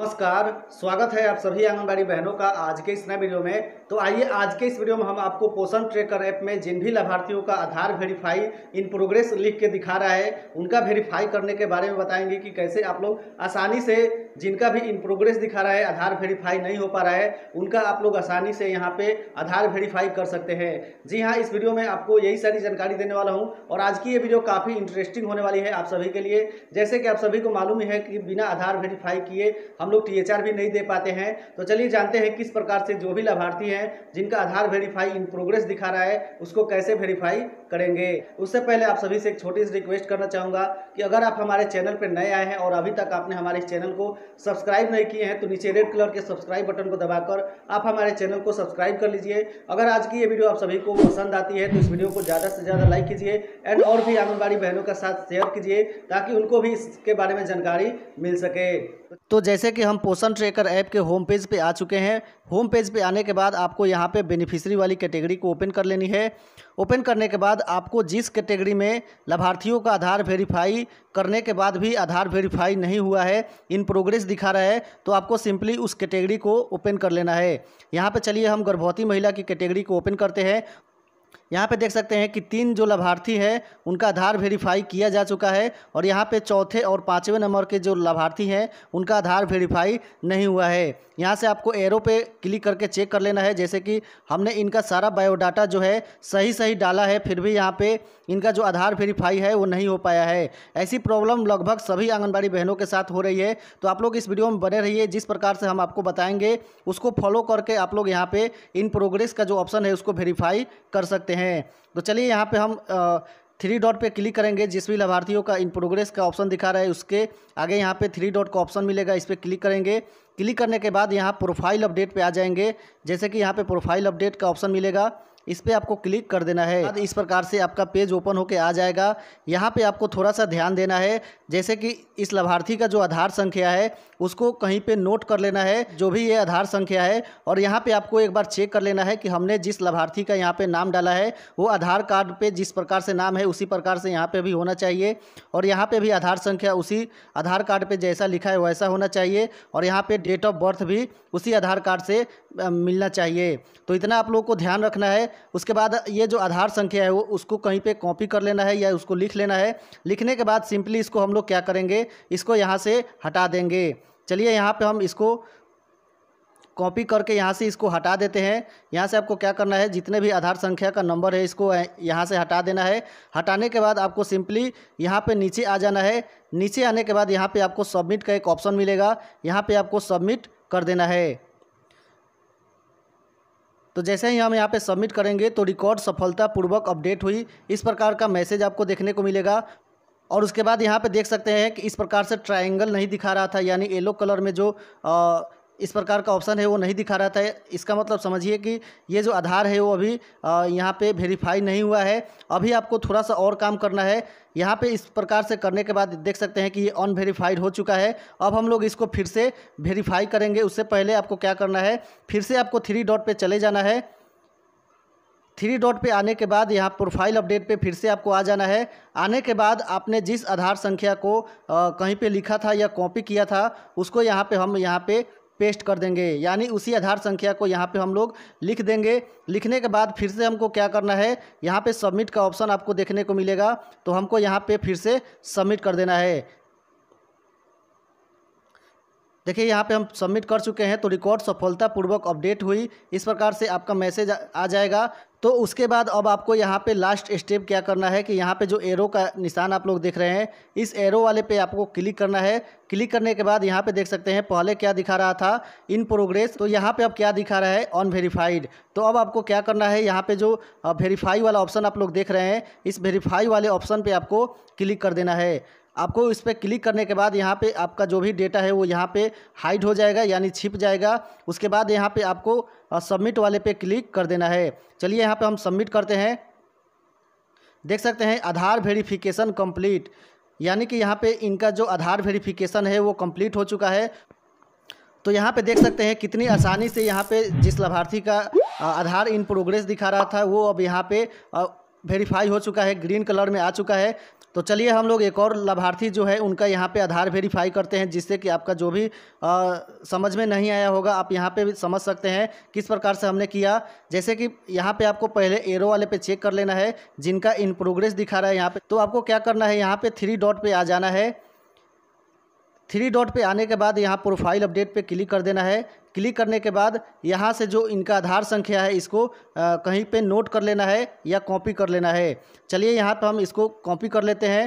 नमस्कार स्वागत है आप सभी आंगनबाड़ी बहनों का आज के इस नए वीडियो में तो आइए आज के इस वीडियो में हम आपको पोषण ट्रेकर ऐप में जिन भी लाभार्थियों का आधार वेरीफाई इन प्रोग्रेस लिख के दिखा रहा है उनका वेरीफाई करने के बारे में बताएंगे कि कैसे आप लोग आसानी से जिनका भी इन प्रोग्रेस दिखा रहा है आधार वेरीफाई नहीं हो पा रहा है उनका आप लोग आसानी से यहाँ पे आधार वेरीफाई कर सकते हैं जी हाँ इस वीडियो में आपको यही सारी जानकारी देने वाला हूँ और आज की ये वीडियो काफ़ी इंटरेस्टिंग होने वाली है आप सभी के लिए जैसे कि आप सभी को मालूम है कि बिना आधार वेरीफाई किए हम लोग टी भी नहीं दे पाते हैं तो चलिए जानते हैं किस प्रकार से जो भी लाभार्थी हैं जिनका आधार वेरीफाई इन प्रोग्रेस दिखा रहा है उसको कैसे वेरीफाई करेंगे उससे पहले आप सभी से एक छोटी सी रिक्वेस्ट करना चाहूँगा कि अगर आप हमारे चैनल पर नए आए हैं और अभी तक आपने हमारे चैनल को सब्सक्राइब नहीं किए हैं तो नीचे रेड कलर के सब्सक्राइब बटन को दबाकर आप हमारे चैनल को सब्सक्राइब कर लीजिए अगर आज की ये वीडियो आप सभी को पसंद आती है तो इस वीडियो को ज़्यादा से ज़्यादा लाइक कीजिए एंड और भी आंगनबाड़ी बहनों का साथ शेयर कीजिए ताकि उनको भी इसके बारे में जानकारी मिल सके तो जैसे कि हम पोषण ट्रेकर ऐप के होम पेज पर आ चुके हैं होम पेज पर आने के बाद आपको यहाँ पर बेनिफिशरी वाली कैटेगरी को ओपन कर लेनी है ओपन करने के बाद आपको जिस कैटेगरी में लाभार्थियों का आधार वेरीफाई करने के बाद भी आधार वेरीफाई नहीं हुआ है इन प्रोग्रेस दिखा रहा है तो आपको सिंपली उस कैटेगरी को ओपन कर लेना है यहाँ पर चलिए हम गर्भवती महिला की कैटेगरी को ओपन करते हैं यहाँ पे देख सकते हैं कि तीन जो लाभार्थी है उनका आधार वेरीफाई किया जा चुका है और यहाँ पे चौथे और पाँचवें नंबर के जो लाभार्थी हैं उनका आधार वेरीफाई नहीं हुआ है यहाँ से आपको एरो पे क्लिक करके चेक कर लेना है जैसे कि हमने इनका सारा बायोडाटा जो है सही सही डाला है फिर भी यहाँ पे इनका जो आधार वेरीफाई है वो नहीं हो पाया है ऐसी प्रॉब्लम लगभग सभी आंगनबाड़ी बहनों के साथ हो रही है तो आप लोग इस वीडियो में बने रहिए जिस प्रकार से हम आपको बताएंगे उसको फॉलो करके आप लोग यहाँ पर इन प्रोग्रेस का जो ऑप्शन है उसको वेरीफाई कर सकते हैं हैं तो चलिए यहाँ पे हम थ्री डॉट पे क्लिक करेंगे जिस भी लाभार्थियों का इन प्रोग्रेस का ऑप्शन दिखा रहा है उसके आगे यहाँ पे थ्री डॉट का ऑप्शन मिलेगा इस पर क्लिक करेंगे क्लिक करने के बाद यहाँ प्रोफाइल अपडेट पे आ जाएंगे जैसे कि यहाँ पे प्रोफाइल अपडेट का ऑप्शन मिलेगा इस पर आपको क्लिक कर देना है इस प्रकार से आपका पेज ओपन होकर आ जाएगा यहाँ पर आपको थोड़ा सा ध्यान देना है जैसे कि इस लाभार्थी का जो आधार संख्या है उसको कहीं पर नोट कर लेना है जो भी ये आधार संख्या है और यहाँ पर आपको एक बार चेक कर लेना है कि हमने जिस लाभार्थी का यहाँ पर नाम डाला है वो आधार कार्ड पर जिस प्रकार से नाम है उसी प्रकार से यहाँ पर भी होना चाहिए और यहाँ पर भी आधार संख्या उसी आधार कार्ड पर जैसा लिखा है वैसा होना चाहिए और यहाँ पर डेट ऑफ बर्थ भी उसी आधार कार्ड से मिलना चाहिए तो इतना आप लोगों को ध्यान रखना है उसके बाद ये जो आधार संख्या है वो उसको कहीं पे कॉपी कर लेना है या उसको लिख लेना है लिखने के बाद सिंपली इसको हम लोग क्या करेंगे इसको यहाँ से हटा देंगे चलिए यहाँ पे हम इसको कॉपी करके यहाँ से इसको हटा देते हैं यहाँ से आपको क्या करना है जितने भी आधार संख्या का नंबर है इसको यहाँ से हटा देना है हटाने के बाद आपको सिंपली यहाँ पे नीचे आ जाना है नीचे आने के बाद यहाँ पे आपको सबमिट का एक ऑप्शन मिलेगा यहाँ पे आपको सबमिट कर देना है तो जैसे ही हम यहाँ पे सबमिट करेंगे तो रिकॉर्ड सफलतापूर्वक अपडेट हुई इस प्रकार का मैसेज आपको देखने को मिलेगा और उसके बाद यहाँ पे देख सकते हैं कि इस प्रकार से ट्रायंगल नहीं दिखा रहा था यानी येलो कलर में जो आ, इस प्रकार का ऑप्शन है वो नहीं दिखा रहा था इसका मतलब समझिए कि ये जो आधार है वो अभी यहाँ पे वेरीफाई नहीं हुआ है अभी आपको थोड़ा सा और काम करना है यहाँ पे इस प्रकार से करने के बाद देख सकते हैं कि ये अनवेरीफाइड हो चुका है अब हम लोग इसको फिर से वेरीफाई करेंगे उससे पहले आपको क्या करना है फिर से आपको थ्री डॉट पर चले जाना है थ्री डॉट पे आने के बाद यहाँ प्रोफाइल अपडेट पे फिर से आपको आ जाना है आने के बाद आपने जिस आधार संख्या को आ, कहीं पे लिखा था या कॉपी किया था उसको यहाँ पे हम यहाँ पे पेस्ट कर देंगे यानी उसी आधार संख्या को यहाँ पे हम लोग लिख देंगे लिखने के बाद फिर से हमको क्या करना है यहाँ पे सबमिट का ऑप्शन आपको देखने को मिलेगा तो हमको यहाँ पे फिर से सबमिट कर देना है देखिए यहाँ पे हम सबमिट कर चुके हैं तो रिकॉर्ड सफलतापूर्वक अपडेट हुई इस प्रकार से आपका मैसेज आ जाएगा तो उसके बाद अब आपको यहाँ पे लास्ट स्टेप क्या करना है कि यहाँ पे जो एरो का निशान आप लोग देख रहे हैं इस एरो वाले पे आपको क्लिक करना है क्लिक करने के बाद यहाँ पे देख सकते हैं पहले क्या दिखा रहा था इन प्रोग्रेस तो यहाँ पे अब क्या दिखा रहा है अनवेरीफाइड तो अब आपको क्या करना है यहाँ पे जो वेरीफाई वाला ऑप्शन आप लोग देख रहे हैं इस वेरीफाई वाले ऑप्शन पर आपको क्लिक कर देना है आपको इस पर क्लिक करने के बाद यहाँ पे आपका जो भी डेटा है वो यहाँ पे हाइड हो जाएगा यानी छिप जाएगा उसके बाद यहाँ पे आपको और सबमिट वाले पे क्लिक कर देना है चलिए यहाँ पे हम सबमिट करते हैं देख सकते हैं आधार वेरिफिकेशन कंप्लीट यानी कि यहाँ पे इनका जो आधार वेरिफिकेशन है वो कंप्लीट हो चुका है तो यहाँ पे देख सकते हैं कितनी आसानी से यहाँ पे जिस लाभार्थी का आधार इन प्रोग्रेस दिखा रहा था वो अब यहाँ पे वेरीफाई हो चुका है ग्रीन कलर में आ चुका है तो चलिए हम लोग एक और लाभार्थी जो है उनका यहाँ पे आधार वेरीफाई करते हैं जिससे कि आपका जो भी आ, समझ में नहीं आया होगा आप यहाँ पे भी समझ सकते हैं किस प्रकार से हमने किया जैसे कि यहाँ पे आपको पहले एरो वाले पे चेक कर लेना है जिनका इन प्रोग्रेस दिखा रहा है यहाँ पे तो आपको क्या करना है यहाँ पर थ्री डॉट पर आ जाना है थ्री डॉट पर आने के बाद यहाँ प्रोफाइल अपडेट पर क्लिक कर देना है क्लिक करने के बाद यहाँ से जो इनका आधार संख्या है इसको आ, कहीं पे नोट कर लेना है या कॉपी कर लेना है चलिए यहाँ पर हम इसको कॉपी कर लेते हैं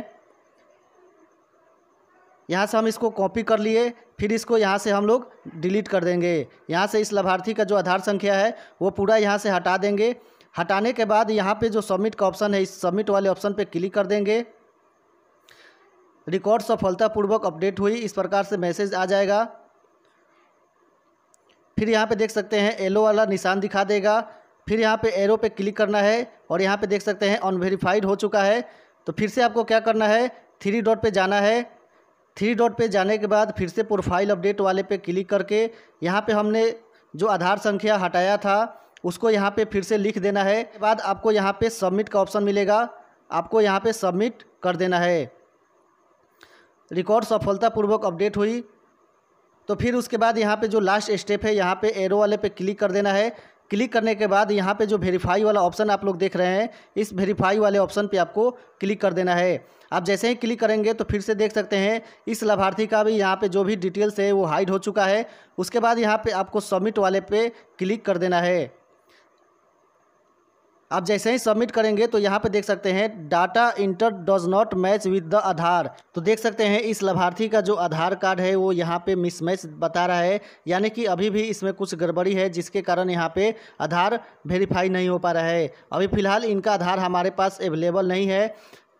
यहाँ से हम इसको कॉपी कर लिए फिर इसको यहाँ से हम लोग डिलीट कर देंगे यहाँ से इस लाभार्थी का जो आधार संख्या है वो पूरा यहाँ से हटा देंगे हटाने के बाद यहाँ पे जो सबमिट का ऑप्शन है इस सबमिट वाले ऑप्शन पे क्लिक कर देंगे रिकॉर्ड सफलतापूर्वक अपडेट हुई इस प्रकार से मैसेज आ जाएगा फिर यहाँ पे देख सकते हैं येलो वाला निशान दिखा देगा फिर यहाँ पे एरो पे क्लिक करना है और यहाँ पे देख सकते हैं अनवेरीफाइड हो चुका है तो फिर से आपको क्या करना है थ्री डॉट पे जाना है थ्री डॉट पे जाने के बाद फिर से प्रोफाइल अपडेट वाले पे क्लिक करके यहाँ पे हमने जो आधार संख्या हटाया था उसको यहाँ पे फिर से लिख देना है के बाद आपको यहाँ पे सबमिट का ऑप्शन मिलेगा आपको यहाँ पे सबमिट कर देना है रिकॉर्ड सफलतापूर्वक अपडेट हुई तो फिर उसके बाद यहाँ पे जो लास्ट स्टेप है यहाँ पे एरो वाले पे क्लिक कर देना है क्लिक करने के बाद यहाँ पे जो वेरीफाई वाला ऑप्शन आप लोग देख रहे हैं इस वेरीफाई वाले ऑप्शन पे आपको क्लिक कर देना है आप जैसे ही क्लिक करेंगे तो फिर से देख सकते हैं इस लाभार्थी का भी यहाँ पे जो भी डिटेल्स है वो हाइड हो चुका है उसके बाद यहाँ पे आपको सबमिट वाले पे क्लिक कर देना है आप जैसे ही सबमिट करेंगे तो यहाँ पे देख सकते हैं data entered does not match with the Aadhaar तो देख सकते हैं इस लाभार्थी का जो आधार कार्ड है वो यहाँ पे मिसमैच बता रहा है यानी कि अभी भी इसमें कुछ गड़बड़ी है जिसके कारण यहाँ पे आधार वेरीफाई नहीं हो पा रहा है अभी फ़िलहाल इनका आधार हमारे पास अवेलेबल नहीं है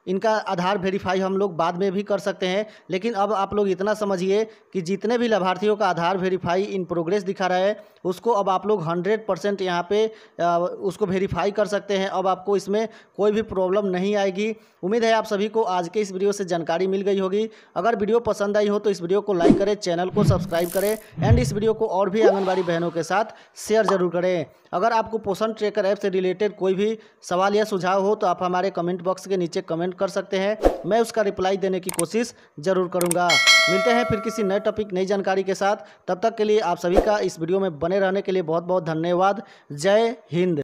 इनका आधार वेरीफाई हम लोग बाद में भी कर सकते हैं लेकिन अब आप लोग इतना समझिए कि जितने भी लाभार्थियों का आधार वेरीफाई इन प्रोग्रेस दिखा रहा है उसको अब आप लोग हंड्रेड परसेंट यहाँ पे उसको वेरीफाई कर सकते हैं अब आपको इसमें कोई भी प्रॉब्लम नहीं आएगी उम्मीद है आप सभी को आज के इस वीडियो से जानकारी मिल गई होगी अगर वीडियो पसंद आई हो तो इस वीडियो को लाइक करें चैनल को सब्सक्राइब करें एंड इस वीडियो को और भी आंगनबाड़ी बहनों के साथ शेयर जरूर करें अगर आपको पोषण ट्रेकर ऐप से रिलेटेड कोई भी सवाल या सुझाव हो तो आप हमारे कमेंट बॉक्स के नीचे कमेंट कमेंट कर सकते हैं मैं उसका रिप्लाई देने की कोशिश ज़रूर करूंगा मिलते हैं फिर किसी नए टॉपिक नई जानकारी के साथ तब तक के लिए आप सभी का इस वीडियो में बने रहने के लिए बहुत बहुत धन्यवाद जय हिंद